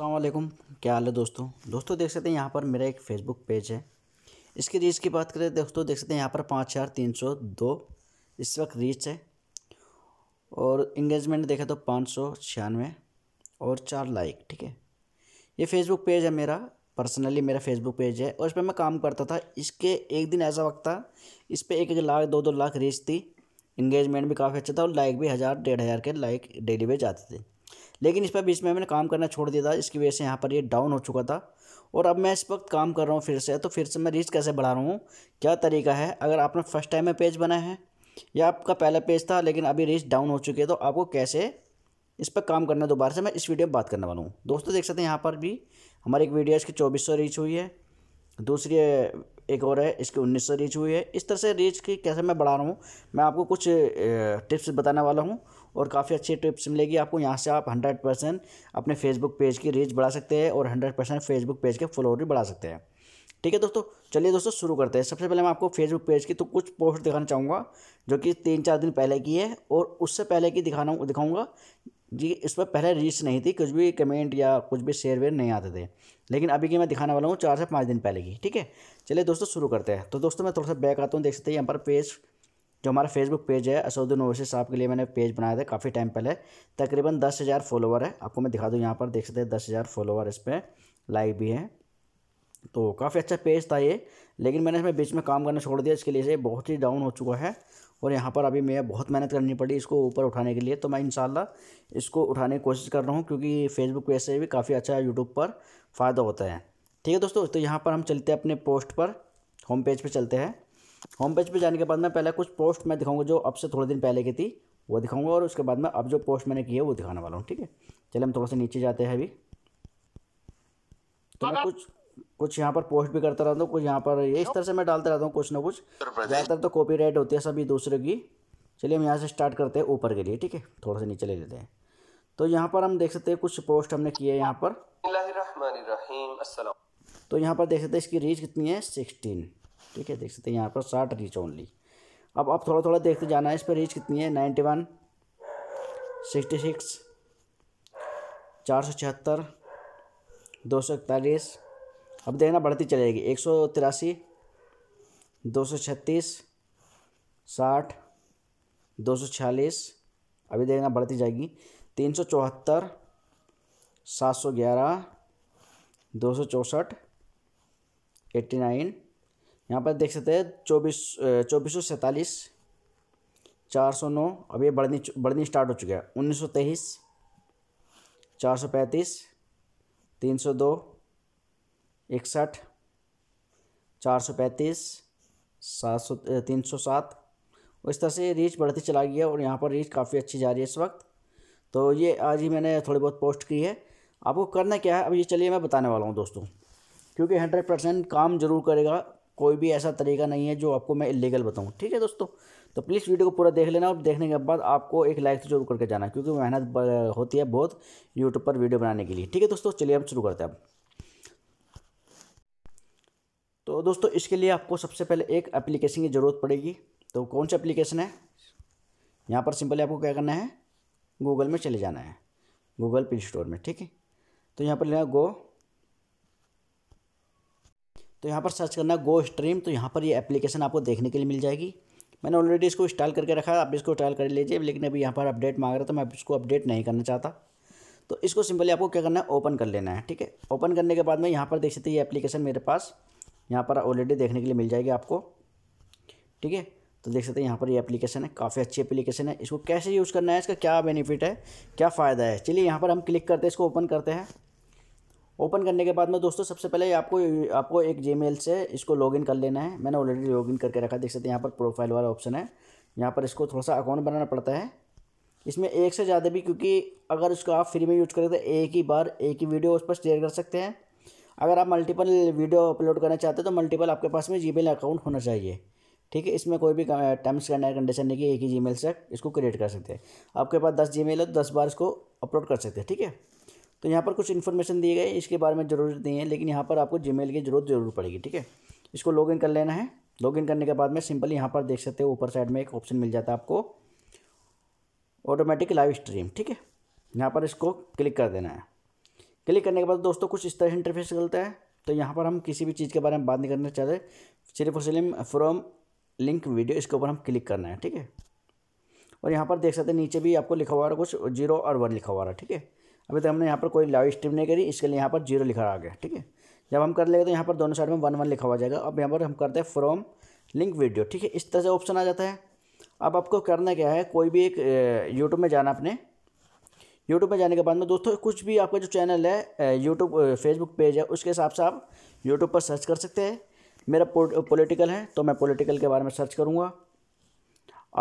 अल्लाम क्या हाल है दोस्तों दोस्तों देख सकते हैं यहाँ पर मेरा एक फेसबुक पेज है इसकी रीच की बात करें दोस्तों देख सकते हैं यहाँ पर पाँच हज़ार तीन सौ दो इस वक्त रीच है और इंगेजमेंट देखें तो पाँच सौ छियानवे और चार लाइक ठीक है ये फेसबुक पेज है मेरा पर्सनली मेरा फेसबुक पेज है और इस पर मैं काम करता था इसके एक दिन ऐसा वक्त था इस पर एक एक लाख दो दो लाख रीच थी इंगेजमेंट भी काफ़ी अच्छा था और लाइक भी हज़ार डेढ़ हज़ार के लाइक डेली पे जाते थे लेकिन इस पर बीच में मैंने काम करना छोड़ दिया था इसकी वजह से यहाँ पर ये डाउन हो चुका था और अब मैं इस वक्त काम कर रहा हूँ फिर से तो फिर से मैं रीच कैसे बढ़ा रहा हूँ क्या तरीका है अगर आपने फर्स्ट टाइम में पेज बनाया है या आपका पहला पेज था लेकिन अभी रीच डाउन हो चुकी है तो आपको कैसे इस पर काम करना दोबारा से मैं इस वीडियो में बात करने वाला हूँ दोस्तों देख सकते हैं यहाँ पर भी हमारी एक वीडियो इसकी चौबीस रीच हुई है दूसरी एक और है इसकी उन्नीस सौ रीच हुई है इस तरह से रीच की कैसे मैं बढ़ा रहा हूँ मैं आपको कुछ टिप्स बताने वाला हूँ और काफ़ी अच्छी टिप्स मिलेगी आपको यहाँ से आप हंड्रेड परसेंट अपने फेसबुक पेज की रीच बढ़ा सकते हैं और हंड्रेड परसेंट फेसबुक पेज के फॉलोअर भी बढ़ा सकते हैं ठीक है दोस्तों चलिए दोस्तों शुरू करते हैं सबसे पहले मैं आपको फेसबुक पेज की तो कुछ पोस्ट दिखाना चाहूँगा जो कि तीन चार दिन पहले की है और उससे पहले की दिखाना दिखाऊँगा जी इस पर पहले रीच नहीं थी कुछ भी कमेंट या कुछ भी शेयर वेयर नहीं आते थे लेकिन अभी की मैं दिखाने वाला हूँ चार से पाँच दिन पहले की ठीक है चलिए दोस्तों शुरू करते हैं तो दोस्तों मैं थोड़ा सा बैक आता हूँ देख सकते हैं यहाँ पर पेज जो हमारा फेसबुक पेज है असदुद्दीन ओवैसी साहब के लिए मैंने पेज बनाया था काफ़ी टाइम पहले तकरीबन दस हज़ार फॉलोवर है आपको मैं दिखा दूँ यहाँ पर देख सकते हैं दस हज़ार फॉलोवर इस पर लाइक भी हैं तो काफ़ी अच्छा पेज था ये लेकिन मैंने इसमें बीच में काम करना छोड़ दिया इसके लिए से बहुत ही डाउन हो चुका है और यहाँ पर अभी मैं बहुत मेहनत करनी पड़ी इसको ऊपर उठाने के लिए तो मैं इन इसको उठाने की कोशिश कर रहा हूँ क्योंकि फेसबुक पेज से भी काफ़ी अच्छा यूट्यूब पर फ़ायदा होता है ठीक है दोस्तों तो यहाँ पर हम चलते हैं अपने पोस्ट पर होम पेज पर चलते हैं होम पेज पे जाने के बाद मैं पहले कुछ पोस्ट मैं दिखाऊंगा जो अब से थोड़े दिन पहले की थी वो दिखाऊंगा और उसके बाद में अब जो पोस्ट मैंने की है वो दिखाने वाला हूँ ठीक है चलिए हम थोड़ा सा नीचे जाते हैं अभी तो मैं कुछ कुछ यहाँ पर पोस्ट भी करता रहता हूँ कुछ यहाँ पर इस तरह से मैं डालता रहता हूँ कुछ ना कुछ ज़्यादातर तो कॉपी राइट होती है सभी दूसरे की चलिए हम यहाँ से स्टार्ट करते हैं ऊपर के लिए ठीक है थोड़ा सा नीचे ले लेते हैं तो यहाँ पर हम देख सकते हैं कुछ पोस्ट हमने किए यहाँ पर तो यहाँ पर देख सकते हैं इसकी रीच कितनी है सिक्सटीन ठीक है देख सकते हैं यहाँ पर साठ रीच ओनली अब आप थोड़ा थोड़ा देखते जाना है इस पर रीच कितनी है नाइन्टी वन सिक्सटी सिक्स चार सौ छिहत्तर दो सौ इकतालीस अब देखना बढ़ती चलेगी एक सौ तिरासी दो सौ छत्तीस साठ दो सौ छियालीस अभी देखना बढ़ती जाएगी तीन सौ चौहत्तर सात सौ ग्यारह दो सौ चौंसठ एट्टी नाइन यहाँ पर देख सकते हैं चौबीस चौबीस सौ सैंतालीस चार सौ नौ अब ये बढ़नी बढ़नी स्टार्ट हो चुका है उन्नीस सौ तेईस चार सौ पैंतीस तीन सौ दो इकसठ चार सौ पैंतीस सात सौ तीन सौ सात और इस तरह से रीच बढ़ती चला गई है और यहाँ पर रीच काफ़ी अच्छी जा रही है इस वक्त तो ये आज ही मैंने थोड़ी बहुत पोस्ट की है आपको करना क्या है अब ये चलिए मैं बताने वाला हूँ दोस्तों क्योंकि हंड्रेड परसेंट काम जरूर करेगा कोई भी ऐसा तरीका नहीं है जो आपको मैं इलीगल बताऊँ ठीक है दोस्तों तो प्लीज़ वीडियो को पूरा देख लेना और देखने के बाद आपको एक लाइक तो जरूर करके जाना क्योंकि मेहनत होती है बहुत यूट्यूब पर वीडियो बनाने के लिए ठीक है दोस्तों चलिए हम शुरू करते हैं अब तो दोस्तों इसके लिए आपको सबसे पहले एक एप्लीकेशन की ज़रूरत पड़ेगी तो कौन सा एप्लीकेशन है यहाँ पर सिंपली आपको क्या करना है गूगल में चले जाना है गूगल प्ले स्टोर में ठीक है तो यहाँ पर लेना गो तो यहाँ पर सर्च करना है गो स्ट्रीम तो यहाँ पर ये एप्लीकेशन आपको देखने के लिए मिल जाएगी मैंने ऑलरेडी इसको इंस्टॉल करके रखा आप इसको इंस्टॉल कर लीजिए लेकिन अभी यहाँ पर अपडेट मांग रहा था मैं इसको अपडेट नहीं करना चाहता तो इसको सिंपली आपको क्या करना है ओपन कर लेना है ठीक है ओपन करने के बाद में यहाँ पर देख सकते ये एप्लीकेशन मेरे पास यहाँ पर ऑलरेडी देखने के लिए मिल जाएगी आपको ठीक है तो देख सकते हैं यहाँ पर ये एप्लीकेशन है काफ़ी अच्छी एप्लीकेशन है इसको कैसे यूज़ करना है इसका क्या बेनिफिट है क्या फ़ायदा है चलिए यहाँ पर हम क्लिक करते हैं इसको ओपन करते हैं ओपन करने के बाद में दोस्तों सबसे पहले आपको आपको एक जीमेल से इसको लॉगिन कर लेना है मैंने ऑलरेडी लॉगिन करके रखा देख सकते हैं यहाँ पर प्रोफाइल वाला ऑप्शन है यहाँ पर इसको थोड़ा सा अकाउंट बनाना पड़ता है इसमें एक से ज़्यादा भी क्योंकि अगर इसको आप फ्री में यूज करें तो एक ही बार एक ही वीडियो उस पर शेयर कर सकते हैं अगर आप मल्टीपल वीडियो अपलोड करना चाहते हैं तो मल्टीपल आपके पास में जीमेल अकाउंट होना चाहिए ठीक है इसमें कोई भी टर्म्स एंड कंडीशन नहीं कि एक ही जीमेल से इसको क्रिएट कर सकते हैं आपके पास दस जी है तो दस बार इसको अपलोड कर सकते हैं ठीक है तो यहाँ पर कुछ इन्फॉर्मेशन दिए गए इसके बारे में ज़रूरत नहीं है लेकिन यहाँ पर आपको जी की ज़रूरत ज़रूर पड़ेगी ठीक है इसको लॉग कर लेना है लॉग करने के बाद में सिंपल यहाँ पर देख सकते हो ऊपर साइड में एक ऑप्शन मिल जाता है आपको ऑटोमेटिक लाइव स्ट्रीम ठीक है यहाँ पर इसको क्लिक कर देना है क्लिक करने के बाद दोस्तों कुछ इस तरह इंटरफेस चलता है तो यहाँ पर हम किसी भी चीज़ के बारे में बात नहीं करना चाहते सिर्फ और सिर्फ फ्रॉम लिंक वीडियो इसके ऊपर हम क्लिक करना है ठीक है और यहाँ पर देख सकते हैं नीचे भी आपको लिखा हुआ रहा कुछ जीरो और वन लिखा हुआ रहा ठीक है अभी तक हमने यहाँ पर कोई लाइव स्ट्रीम नहीं करी इसके लिए यहाँ पर जीरो लिखा आ गया ठीक है जब हम कर लेंगे तो यहाँ पर दोनों साइड में वन वन लिखा हुआ जाएगा अब यहाँ पर हम करते हैं फ्रॉम लिंक वीडियो ठीक है इस तरह से ऑप्शन आ जाता है अब आपको करना क्या है कोई भी एक यूट्यूब में जाना अपने यूट्यूब में जाने के बाद में दोस्तों कुछ भी आपका जो चैनल है यूट्यूब फेसबुक पेज है उसके हिसाब से आप यूट्यूब पर सर्च कर सकते हैं मेरा पोलिटिकल है तो मैं पोलिटिकल के बारे में सर्च करूँगा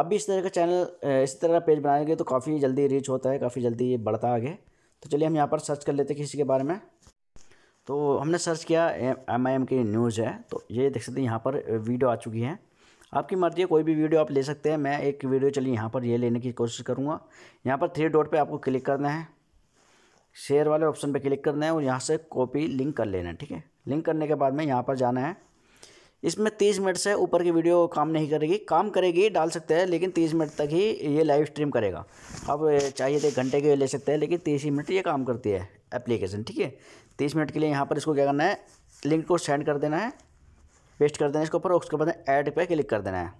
आप भी इस तरह का चैनल इस तरह का पेज बनाएंगे तो काफ़ी जल्दी रीच होता है काफ़ी जल्दी ये बढ़ता आगे तो चलिए हम यहाँ पर सर्च कर लेते किसी के बारे में तो हमने सर्च किया एम आई एम की न्यूज़ है तो ये देख सकते हैं यहाँ पर वीडियो आ चुकी है आपकी मर्ज़ी है कोई भी वीडियो आप ले सकते हैं मैं एक वीडियो चलिए यहाँ पर ये लेने की कोशिश करूँगा यहाँ पर थ्री डॉट पे आपको क्लिक करना है शेयर वाले ऑप्शन पे क्लिक करना है और यहाँ से कॉपी लिंक कर लेना है ठीक है लिंक करने के बाद में यहाँ पर जाना है इसमें तीस मिनट से ऊपर की वीडियो काम नहीं करेगी काम करेगी डाल सकते हैं लेकिन तीस मिनट तक ही ये लाइव स्ट्रीम करेगा आप चाहिए तो घंटे के ले सकते हैं लेकिन तीस ही मिनट ये काम करती है एप्लीकेशन ठीक है तीस मिनट के लिए यहाँ पर इसको क्या करना है लिंक को सेंड कर देना है पेस्ट कर देना है इसके ऊपर उसके बाद ऐड पर क्लिक कर देना है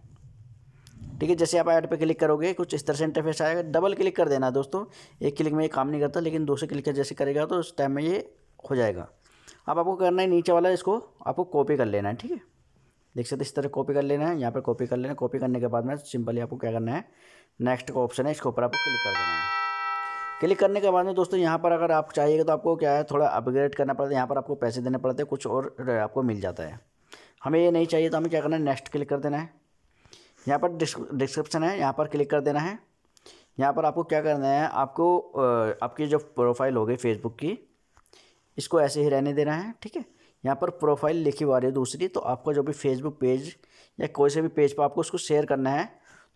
ठीक है जैसे आप ऐड पर क्लिक करोगे कुछ इस तरह से इंटरफेस आएगा डबल क्लिक कर देना दोस्तों एक क्लिक में ये काम नहीं करता लेकिन दूसरे क्लिक जैसे करेगा तो उस टाइम में ये हो जाएगा अब आपको करना है नीचे वाला इसको आपको कॉपी कर लेना है ठीक है देख सकते इस तरह कॉपी कर लेना है यहाँ पर कॉपी कर लेना है कॉपी करने के बाद में सिंपली आपको क्या करना है नेक्स्ट का ऑप्शन है इसके ऊपर आपको क्लिक कर देना है क्लिक करने के बाद में दोस्तों यहाँ पर अगर आप चाहिएगा तो आपको क्या है थोड़ा अपग्रेड करना पड़ता है यहाँ पर आपको पैसे देने पड़ते हैं कुछ और आपको मिल जाता है हमें ये नहीं चाहिए तो हमें क्या करना है नेक्स्ट क्लिक कर देना है यहाँ पर डिस्क्रिप्शन है यहाँ पर क्लिक कर देना है यहाँ पर आपको क्या करना है आपको आपकी जो प्रोफाइल होगी फेसबुक की इसको ऐसे ही रहने देना है ठीक है यहाँ पर प्रोफाइल लिखी हुआ रही है दूसरी तो आपका जो भी फेसबुक पेज या कोई से भी पेज पर आपको उसको शेयर करना है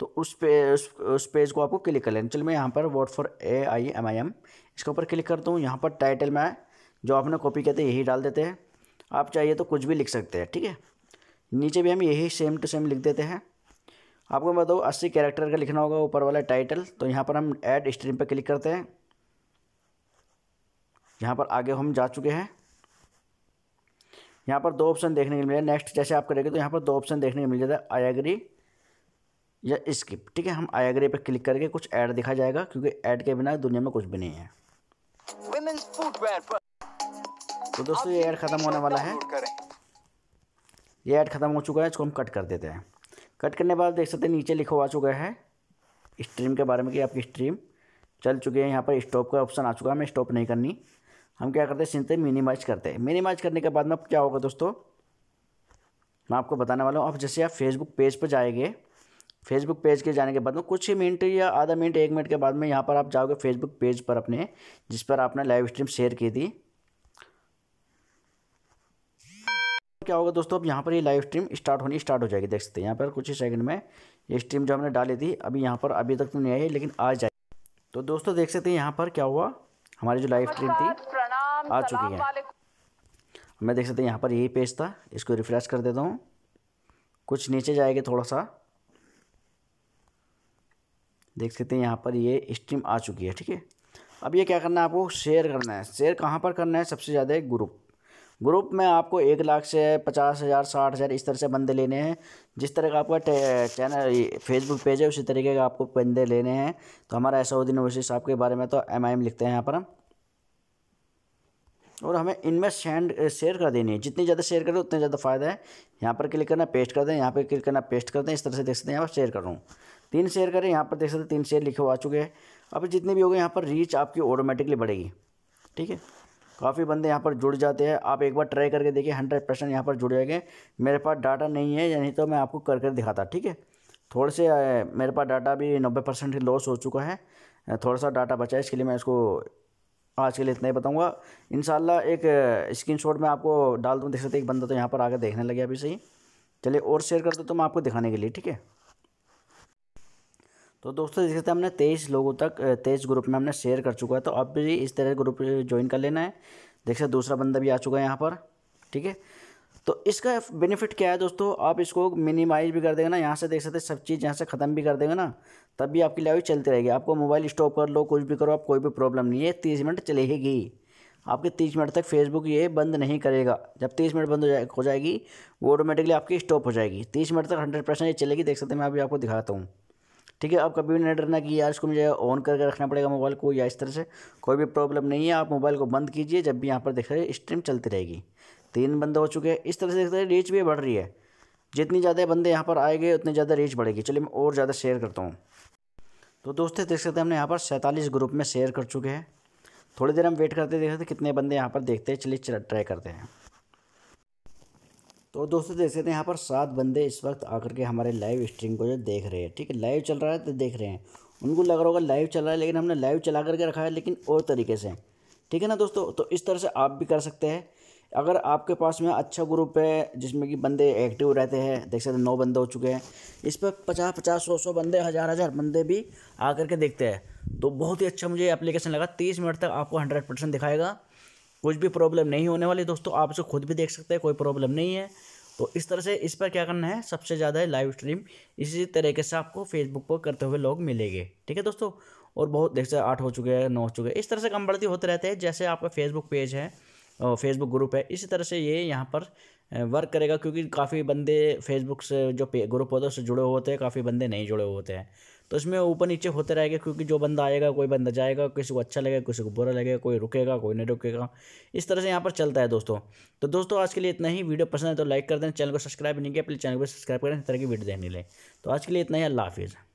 तो उस पे उस, उस पेज को आपको क्लिक कर लेना चलिए मैं यहाँ पर word for A I M I M इसके ऊपर क्लिक करता हूँ यहाँ पर टाइटल में जो आपने कॉपी किया था यही डाल देते हैं आप चाहिए तो कुछ भी लिख सकते हैं ठीक है नीचे भी हम यही सेम टू सेम लिख देते हैं आपको मैं बताऊँ अस्सी कैरेक्टर का लिखना होगा ऊपर वाला टाइटल तो यहाँ पर हम ऐड स्ट्रीम पर क्लिक करते हैं यहाँ पर आगे हम जा चुके हैं यहाँ पर दो ऑप्शन देखने को मिल जाए नेक्स्ट जैसे आप करेंगे तो यहाँ पर दो ऑप्शन देखने को मिल जाता है आई एग्री या स्किप ठीक है हम आई एग्री पर क्लिक करके कुछ ऐड दिखा जाएगा क्योंकि ऐड के बिना दुनिया में कुछ भी नहीं है तो दोस्तों ये ऐड ख़त्म होने वाला है ये ऐड ख़त्म हो चुका है इसको हम कट कर देते हैं कट करने के बाद देख सकते हैं नीचे लिखा हुआ चुका है स्ट्रीम के बारे में कि आपकी स्ट्रीम चल चुकी है यहाँ पर स्टॉप का ऑप्शन आ चुका है हमें स्टॉप नहीं करनी हम क्या करते हैं सिंथे मिनिमाइज करते हैं मिनिमाइज करने के बाद में क्या होगा दोस्तों मैं आपको बताने वाला हूँ आप जैसे आप फेसबुक पेज पर जाएंगे फेसबुक पेज के जाने के बाद में कुछ ही मिनट या आधा मिनट एक मिनट के बाद में यहाँ पर आप जाओगे फेसबुक पेज पर अपने जिस पर आपने लाइव स्ट्रीम शेयर की थी क्या होगा दोस्तों अब यहाँ पर ये लाइव स्ट्रीम स्टार्ट होनी स्टार्ट हो जाएगी देख सकते हैं यहाँ पर कुछ ही सेकंड में ये स्ट्रीम जो हमने डाली थी अभी यहाँ पर अभी तक तो नहीं आई लेकिन आ जाएगी तो दोस्तों देख सकते हैं यहाँ पर क्या हुआ हमारी जो लाइव स्ट्रीम थी आ चुकी है मैं देख सकते हैं यहाँ पर यही पेज था इसको रिफ्रेश कर देता हूँ कुछ नीचे जाएगा थोड़ा सा देख सकते हैं यहाँ पर ये स्ट्रीम आ चुकी है ठीक है अब ये क्या करना है आपको शेयर करना है शेयर कहाँ पर करना है सबसे ज़्यादा ग्रुप ग्रुप में आपको एक लाख से पचास हज़ार साठ हज़ार इस तरह से बंदे लेने हैं जिस तरह का आपका चैनल फेसबुक पेज है उसी तरीके का आपको बंदे लेने हैं तो हमारा ऐसा उद्दीन वैसे साहब के बारे में तो एम आई एम लिखते हैं यहाँ पर हम और हमें इनमें सेंड शेयर कर देनी है जितनी ज़्यादा शेयर करें उतना ज़्यादा फायदा है यहाँ पर क्लिक करना पेस्ट कर दें यहाँ पर क्लिक करना पेस्ट कर दें इस तरह से देख सकते हैं यहाँ पर शेयर कर रहा हूँ तीन शेयर करें यहाँ पर देख सकते हैं तीन शेयर लिखे हुए आ चुके हैं अब जितने भी हो गए यहाँ पर रीच आपकी ऑटोमेटिकली बढ़ेगी ठीक है काफ़ी बंदे यहाँ पर जुड़ जाते हैं आप एक बार ट्राई करके देखिए हंड्रेड परसेंट यहाँ पर जुड़ जाएंगे मेरे पास डाटा नहीं है या नहीं तो मैं आपको कर कर दिखाता ठीक है थोड़े से मेरे पास डाटा भी नब्बे परसेंट लॉस हो चुका है थोड़ा सा डाटा बचा है इसके लिए मैं इसको आज के लिए इतना ही बताऊंगा इन एक स्क्रीन शॉट में आपको डाल दूँ देख सकते एक बंदा तो यहाँ पर आकर देखने लगे अभी सही चलिए और शेयर कर दो तो मैं आपको दिखाने के लिए ठीक है तो दोस्तों देख सकते हमने तेईस लोगों तक तेईस ग्रुप में हमने शेयर कर चुका है तो आप भी इस तरह ग्रुप ज्वाइन कर लेना है देख सकते दूसरा बंदा भी आ चुका है यहाँ पर ठीक है तो इसका बेनिफिट क्या है दोस्तों आप इसको मिनिमाइज भी कर देंगे ना यहाँ से देख सकते सब चीज़ यहाँ से ख़त्म भी कर देंगे ना तब भी आपकी लाइव चलती रहेगी आपको मोबाइल स्टॉप कर लो कुछ भी करो आप कोई भी प्रॉब्लम नहीं है तीस मिनट चलेगी आपके तीस मिनट तक फेसबुक ये बंद नहीं करेगा जब तीस मिनट बंद हो जाए हो जाएगी वो ऑटोमेटिकली आपकी स्टॉप हो जाएगी तीस मिनट तक हंड्रेड परसेंट ये चलेगी देख सकते हैं मैं अभी आपको दिखाता हूँ ठीक है आप कभी भी नहीं डरना कि यार इसको मुझे ऑन करके रखना पड़ेगा मोबाइल को या इस तरह से कोई भी प्रॉब्लम नहीं है आप मोबाइल को बंद कीजिए जब भी यहाँ पर देख रहे स्ट्रीम चलती रहेगी तीन बंदे हो चुके हैं इस तरह से देखते हैं रीच भी बढ़ रही है जितनी ज़्यादा बंदे यहाँ पर आएंगे उतनी ज़्यादा रीच बढ़ेगी चलिए मैं और ज़्यादा शेयर करता हूँ तो दोस्तों देख सकते हैं हमने यहाँ पर सैंतालीस ग्रुप में शेयर कर चुके हैं थोड़ी देर हम वेट करते देख सकते कितने बंदे यहाँ पर देखते हैं चलिए ट्राई करते हैं तो दोस्तों देख सकते हैं यहाँ पर सात बंदे इस वक्त आकर के हमारे लाइव स्ट्रीम को जो देख रहे हैं ठीक है लाइव चल रहा है तो देख रहे हैं उनको लग रहा होगा लाइव चल रहा है लेकिन हमने लाइव चला करके रखा है लेकिन और तरीके से ठीक है ना दोस्तों तो इस तरह से आप भी कर सकते हैं अगर आपके पास में अच्छा ग्रुप है जिसमें कि बंदे एक्टिव रहते हैं देख सकते नौ बंदे हो चुके हैं इस पर पचास पचास सौ सौ बंदे हज़ार हज़ार बंदे भी आ करके देखते हैं तो बहुत ही अच्छा मुझे एप्लीकेशन लगा तीस मिनट तक आपको हंड्रेड परसेंट दिखाएगा कुछ भी प्रॉब्लम नहीं होने वाली दोस्तों आप इसे खुद भी देख सकते हैं कोई प्रॉब्लम नहीं है तो इस तरह से इस पर क्या करना है सबसे ज़्यादा है लाइव स्ट्रीम इसी तरीके से आपको फेसबुक पर करते हुए लोग मिलेंगे ठीक है दोस्तों और बहुत देख सकते आठ हो चुके हैं नौ हो चुके हैं इस तरह से कम बढ़ती होते रहते हैं जैसे आपका फेसबुक पेज है फेसबुक ग्रुप है इसी तरह से ये यहाँ पर वर्क करेगा क्योंकि काफ़ी बंदे फेसबुक से जो ग्रुप होता है उससे जुड़े हुए होते हैं काफ़ी बंदे नहीं जुड़े हुए होते हैं तो इसमें ऊपर नीचे होते रहेगा क्योंकि जो बंदा आएगा कोई बंदा जाएगा किसी को अच्छा लगेगा किसी को बुरा लगेगा कोई रुकेगा कोई नहीं रुकेगा इस तरह से यहाँ पर चलता है दोस्तों तो दोस्तों आज के लिए इतना ही वीडियो पसंद है तो लाइक कर दें चैनल को सब्सक्राइब नहीं किया प्लीज़ चैनल को सब्सक्राइब करें इस तरह की वीडियो देखने लें तो आज के लिए इतना ही अल्लाह हाफिज़